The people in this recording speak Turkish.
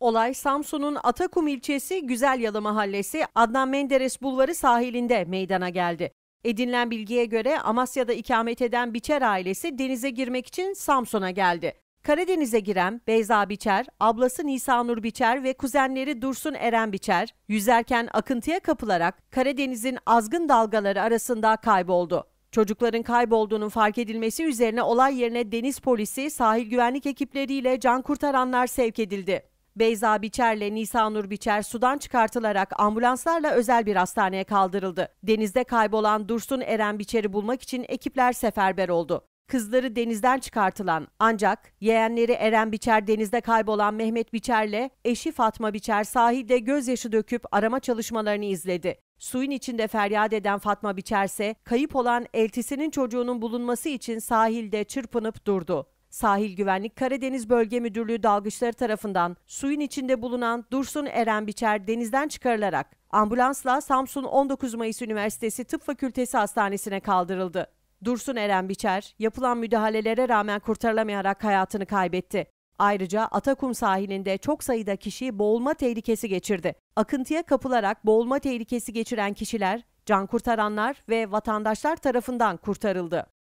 Olay Samsun'un Atakum ilçesi Güzelyalı mahallesi Adnan Menderes Bulvarı sahilinde meydana geldi. Edinilen bilgiye göre Amasya'da ikamet eden Biçer ailesi denize girmek için Samsun'a geldi. Karadeniz'e giren Beyza Biçer, ablası Nisa Nur Biçer ve kuzenleri Dursun Eren Biçer yüzerken akıntıya kapılarak Karadeniz'in azgın dalgaları arasında kayboldu. Çocukların kaybolduğunun fark edilmesi üzerine olay yerine deniz polisi, sahil güvenlik ekipleriyle can kurtaranlar sevk edildi. Beyza Nisa Nur Biçer sudan çıkartılarak ambulanslarla özel bir hastaneye kaldırıldı. Denizde kaybolan Dursun Eren Biçer'i bulmak için ekipler seferber oldu. Kızları denizden çıkartılan ancak yeğenleri Eren Biçer denizde kaybolan Mehmet Biçer'le eşi Fatma Biçer sahilde gözyaşı döküp arama çalışmalarını izledi. Suyun içinde feryat eden Fatma Biçer ise kayıp olan eltisinin çocuğunun bulunması için sahilde çırpınıp durdu. Sahil Güvenlik Karadeniz Bölge Müdürlüğü dalgıçları tarafından suyun içinde bulunan Dursun Eren Biçer denizden çıkarılarak ambulansla Samsun 19 Mayıs Üniversitesi Tıp Fakültesi Hastanesi'ne kaldırıldı. Dursun Eren Biçer yapılan müdahalelere rağmen kurtarılamayarak hayatını kaybetti. Ayrıca Atakum sahilinde çok sayıda kişi boğulma tehlikesi geçirdi. Akıntıya kapılarak boğulma tehlikesi geçiren kişiler can kurtaranlar ve vatandaşlar tarafından kurtarıldı.